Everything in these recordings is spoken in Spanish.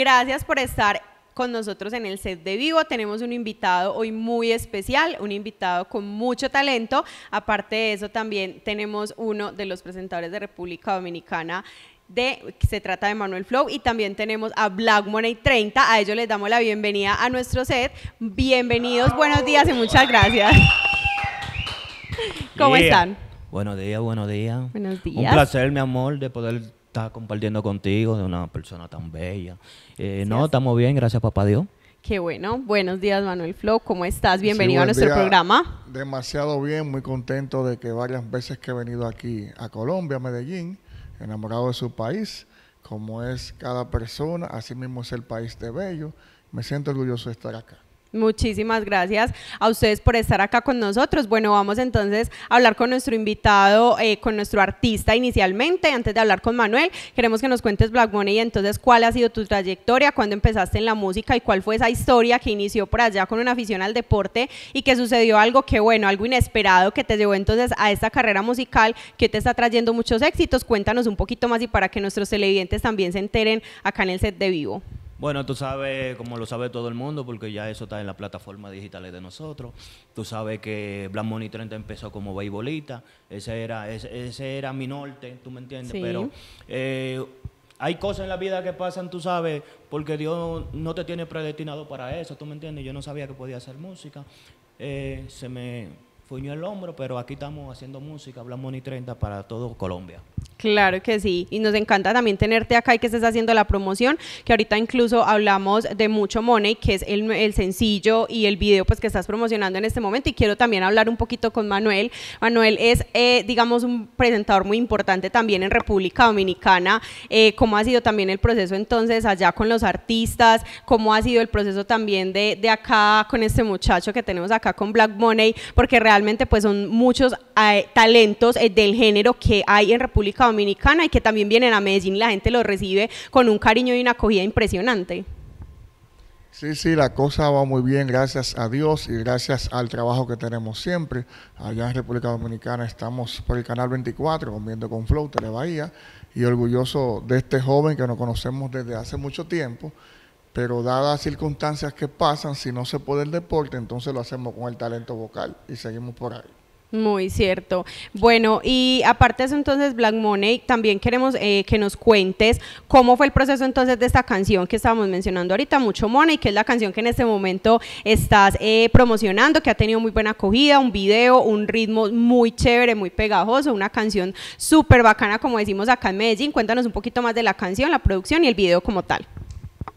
Gracias por estar con nosotros en el set de vivo. Tenemos un invitado hoy muy especial, un invitado con mucho talento. Aparte de eso, también tenemos uno de los presentadores de República Dominicana. De, se trata de Manuel Flow y también tenemos a Black Money 30. A ellos les damos la bienvenida a nuestro set. Bienvenidos, buenos días y muchas gracias. ¿Cómo están? Buenos días, buenos días. Buenos días. Un placer, mi amor, de poder Está compartiendo contigo, de una persona tan bella. Eh, no, estamos bien, gracias papá Dios. Qué bueno. Buenos días, Manuel Flo, ¿Cómo estás? Bienvenido a nuestro programa. Demasiado bien, muy contento de que varias veces que he venido aquí a Colombia, a Medellín, enamorado de su país, como es cada persona, así mismo es el país de bello. Me siento orgulloso de estar acá. Muchísimas gracias a ustedes por estar acá con nosotros. Bueno, vamos entonces a hablar con nuestro invitado, eh, con nuestro artista inicialmente. Antes de hablar con Manuel, queremos que nos cuentes Black Money entonces cuál ha sido tu trayectoria, cuándo empezaste en la música y cuál fue esa historia que inició por allá con una afición al deporte y que sucedió algo que bueno, algo inesperado que te llevó entonces a esta carrera musical que te está trayendo muchos éxitos. Cuéntanos un poquito más y para que nuestros televidentes también se enteren acá en el set de vivo. Bueno, tú sabes, como lo sabe todo el mundo, porque ya eso está en las plataformas digitales de nosotros. Tú sabes que Black Money 30 empezó como béisbolita, Ese era, ese, era mi norte, ¿tú me entiendes? Pero eh, hay cosas en la vida que pasan, tú sabes, porque Dios no te tiene predestinado para eso, ¿tú me entiendes? Yo no sabía que podía hacer música. Eh, se me fuñó el hombro, pero aquí estamos haciendo música, Black Money 30 para todo Colombia. Claro que sí. Y nos encanta también tenerte acá y que estés haciendo la promoción, que ahorita incluso hablamos de Mucho Money, que es el, sencillo y el video pues que estás promocionando en este momento. Y quiero también hablar un poquito con Manuel. Manuel es, eh, digamos, un presentador muy importante también en República Dominicana. Eh, ¿Cómo ha sido también el proceso entonces allá con los artistas? ¿Cómo ha sido el proceso también de, de acá con este muchacho que tenemos acá con Black Money? Porque realmente pues son muchos eh, talentos del género que hay en República Dominicana Dominicana y que también vienen a Medellín la gente lo recibe con un cariño y una acogida impresionante. Sí, sí, la cosa va muy bien, gracias a Dios y gracias al trabajo que tenemos siempre. Allá en República Dominicana estamos por el canal 24, comiendo con Flow, Tele Bahía, y orgulloso de este joven que nos conocemos desde hace mucho tiempo pero dadas circunstancias que pasan, si no se puede el deporte, entonces lo hacemos con el talento vocal y seguimos por ahí. Muy cierto. Bueno, y aparte de eso entonces, Black Money, también queremos eh, que nos cuentes cómo fue el proceso entonces de esta canción que estábamos mencionando ahorita, Mucho Money, que es la canción que en este momento estás eh, promocionando, que ha tenido muy buena acogida, un video, un ritmo muy chévere, muy pegajoso, una canción súper bacana, como decimos acá en Medellín. Cuéntanos un poquito más de la canción, la producción y el video como tal.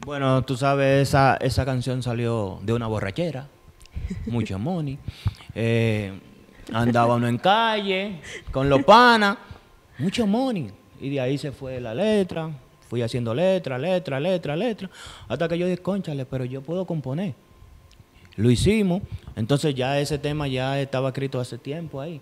Bueno, tú sabes, esa, esa canción salió de una borrachera, Mucho Money. Eh, Andaba en calle, con los panas, mucho money. Y de ahí se fue la letra, fui haciendo letra, letra, letra, letra, hasta que yo dije, conchale, pero yo puedo componer. Lo hicimos, entonces ya ese tema ya estaba escrito hace tiempo ahí,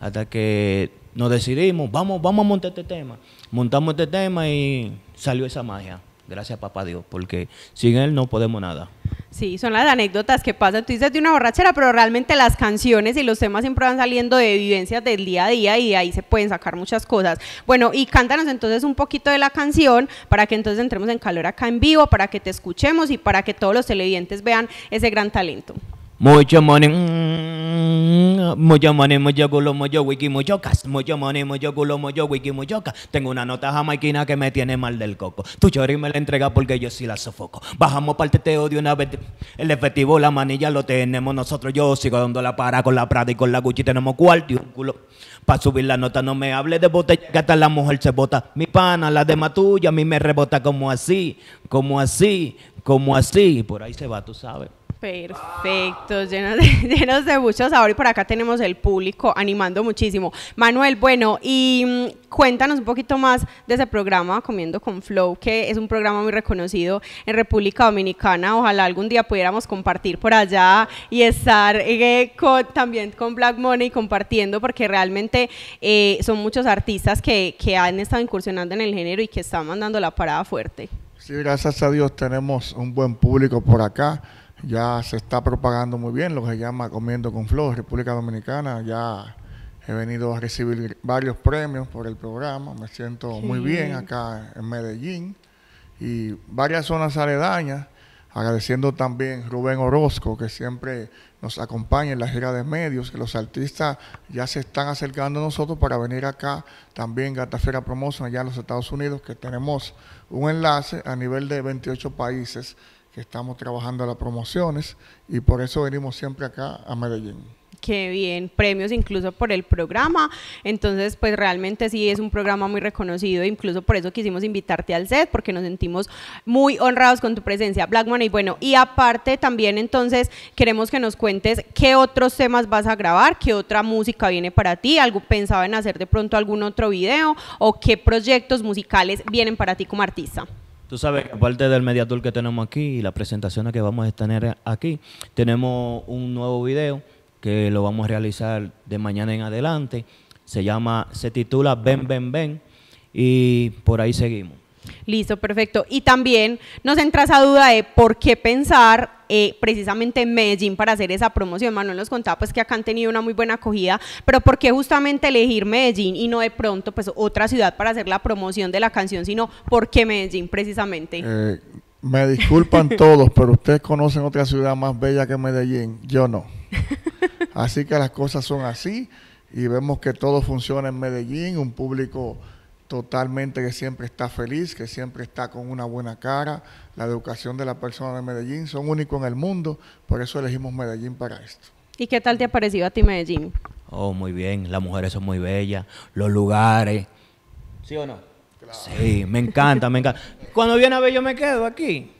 hasta que nos decidimos, vamos, vamos a montar este tema. Montamos este tema y salió esa magia, gracias papá Dios, porque sin él no podemos nada. Sí, son las anécdotas que pasan. Tú dices de una borrachera, pero realmente las canciones y los temas siempre van saliendo de vivencias del día a día y ahí se pueden sacar muchas cosas. Bueno, y cántanos entonces un poquito de la canción para que entonces entremos en calor acá en vivo, para que te escuchemos y para que todos los televidentes vean ese gran talento. Mucho money, mm, mucho money, mucho culo, mucho wiki, mucho cast. Mucho money, mucho culo, mucho wiki, mucho Tengo una nota jamaiquina que me tiene mal del coco. Tu y me la entrega porque yo sí la sofoco. Bajamos parte te odio de una vez. El efectivo, la manilla lo tenemos nosotros. Yo sigo dando la para con la Prada y con la Gucci. Tenemos cuarto y un culo. Para subir la nota no me hable de botella que hasta la mujer se bota. Mi pana, la de tuya, a mí me rebota como así, como así, como así. Por ahí se va, tú sabes. Perfecto, llenos de, muchos de mucho sabor y por acá tenemos el público animando muchísimo. Manuel, bueno, y mm, cuéntanos un poquito más de ese programa Comiendo con Flow, que es un programa muy reconocido en República Dominicana. Ojalá algún día pudiéramos compartir por allá y estar eh, con, también con Black Money compartiendo, porque realmente eh, son muchos artistas que, que han estado incursionando en el género y que están mandando la parada fuerte. Sí, gracias a Dios tenemos un buen público por acá ya se está propagando muy bien lo que se llama Comiendo con flores República Dominicana. Ya he venido a recibir varios premios por el programa. Me siento muy bien acá en Medellín y varias zonas aledañas. Agradeciendo también Rubén Orozco, que siempre nos acompaña en la gira de medios, que los artistas ya se están acercando a nosotros para venir acá también Gatafera Promotion allá en los Estados Unidos, que tenemos un enlace a nivel de 28 países que estamos trabajando las promociones y por eso venimos siempre acá a Medellín. Qué bien, premios incluso por el programa. Entonces, pues realmente sí es un programa muy reconocido, incluso por eso quisimos invitarte al set, porque nos sentimos muy honrados con tu presencia, Black Money. Bueno, y aparte también entonces queremos que nos cuentes qué otros temas vas a grabar, qué otra música viene para ti, algo pensado en hacer de pronto algún otro video o qué proyectos musicales vienen para ti como artista. Tú sabes que aparte del mediador que tenemos aquí y las presentaciones que vamos a tener aquí, tenemos un nuevo video que lo vamos a realizar de mañana en adelante. Se llama, se titula Ven, ven, ven. Y por ahí seguimos. Listo, perfecto. Y también nos entra esa duda de por qué pensar eh, precisamente en Medellín para hacer esa promoción. Manuel nos contaba pues que acá han tenido una muy buena acogida, pero ¿por qué justamente elegir Medellín y no de pronto pues otra ciudad para hacer la promoción de la canción, sino por qué Medellín precisamente? Eh, me disculpan todos, pero ustedes conocen otra ciudad más bella que Medellín, yo no. Así que las cosas son así y vemos que todo funciona en Medellín, un público totalmente que siempre está feliz, que siempre está con una buena cara. La educación de la persona de Medellín son únicos en el mundo, por eso elegimos Medellín para esto. ¿Y qué tal te ha parecido a ti Medellín? Oh, muy bien, las mujeres son muy bellas, los lugares. ¿Sí o no? Sí, me encanta, me encanta. Cuando viene a ver, yo me quedo aquí.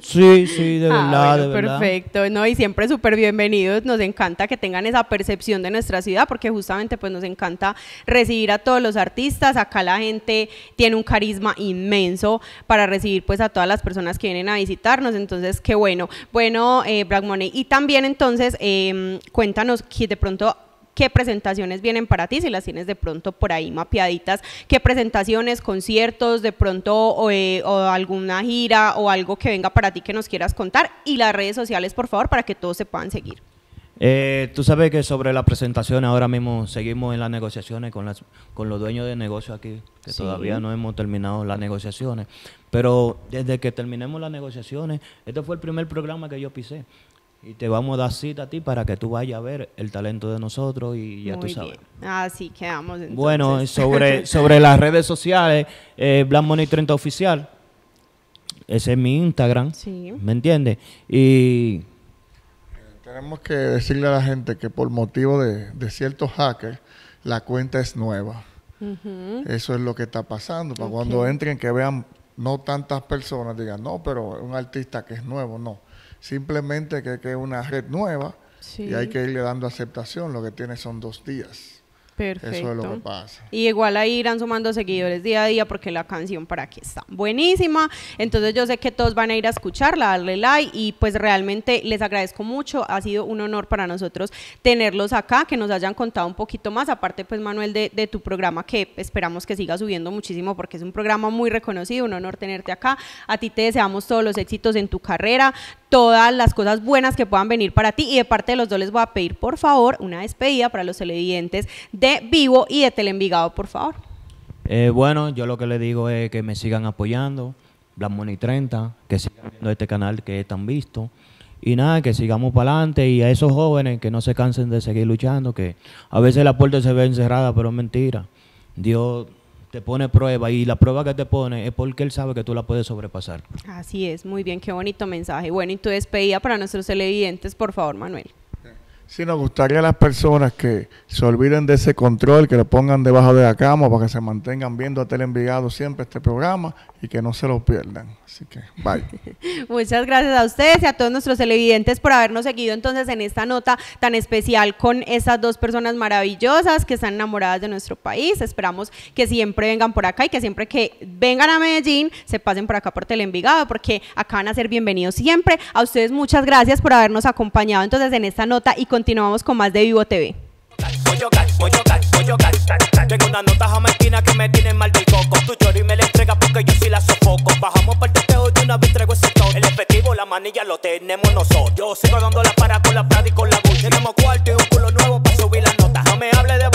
Sí, sí, de ah, verdad, de verdad. Perfecto, ¿no? Y siempre súper bienvenidos. Nos encanta que tengan esa percepción de nuestra ciudad, porque justamente pues nos encanta recibir a todos los artistas. Acá la gente tiene un carisma inmenso para recibir pues a todas las personas que vienen a visitarnos. Entonces, qué bueno. Bueno, eh, Black Money. Y también entonces, em, cuéntanos que de pronto qué presentaciones vienen para ti, si las tienes de pronto por ahí mapeaditas, qué presentaciones, conciertos, de pronto eh, o, alguna gira o algo que venga para ti que nos quieras contar y las redes sociales, por favor, para que todos se puedan seguir. Eh, tú sabes que sobre la presentación ahora mismo seguimos en las negociaciones con, las, con los dueños de negocio aquí, que todavía no hemos terminado las negociaciones. Pero desde que terminemos las negociaciones, este fue el primer programa que yo pisé. Y te vamos a dar cita a ti para que tú vayas a ver el talento de nosotros y ya tú sabes. Así ah, quedamos Bueno, sobre, sobre las redes sociales, eh, Black Money 30 Oficial, ese es mi Instagram, ¿me entiendes? Y... Tenemos que decirle a la gente que por motivo de, de ciertos hackers, la cuenta es nueva. Eso es lo que está pasando. Para cuando entren, que vean no tantas personas, digan, no, pero un artista que es nuevo, no Simplemente que, es una red nueva y hay que irle dando aceptación. Lo que tiene son dos días. Perfecto. Eso es lo pasa. Y igual ahí irán sumando seguidores día a día porque la canción para aquí está buenísima. Entonces yo sé que todos van a ir a escucharla, darle like y pues realmente les agradezco mucho. Ha sido un honor para nosotros tenerlos acá, que nos hayan contado un poquito más. Aparte pues Manuel de, de tu programa que esperamos que siga subiendo muchísimo porque es un programa muy reconocido. Un honor tenerte acá. A ti te deseamos todos los éxitos en tu carrera, todas las cosas buenas que puedan venir para ti. Y de parte de los dos les voy a pedir por favor una despedida para los televidentes de Vivo y de Telenvigado, por favor. Eh, bueno, yo lo que le digo es que me sigan apoyando, Black Money 30, que sigan viendo este canal que es tan visto. Y nada, que sigamos para adelante y a esos jóvenes que no se cansen de seguir luchando, que a veces la puerta se ve encerrada, pero es mentira. Dios te pone prueba y la prueba que te pone es porque él sabe que tú la puedes sobrepasar. Así es, muy bien, qué bonito mensaje. Bueno, y tu despedida para nuestros televidentes, por favor, Manuel. Si nos gustaría a las personas que se olviden de ese control, que lo pongan debajo de la cama para que se mantengan viendo a Tele Envigado siempre este programa que no se lo pierdan. Así que, bye. Muchas gracias a ustedes y a todos nuestros televidentes por habernos seguido entonces en esta nota tan especial con esas dos personas maravillosas que están enamoradas de nuestro país. Esperamos que siempre vengan por acá y que siempre que vengan a Medellín se pasen por acá por Telenvigado, porque acá van a ser bienvenidos siempre. A ustedes muchas gracias por habernos acompañado entonces en esta nota y continuamos con más de Vivo TV yo Tengo unas notas que me tienen mal de coco. Tu chori me la entrega porque yo sí la sofoco. Bajamos para el hoy y una vez traigo ese top. El efectivo, la manilla lo tenemos nosotros. Yo sigo dando la para con la Prada y con la Gucci. Tenemos cuarto y un culo nuevo para subir las notas. No me hable de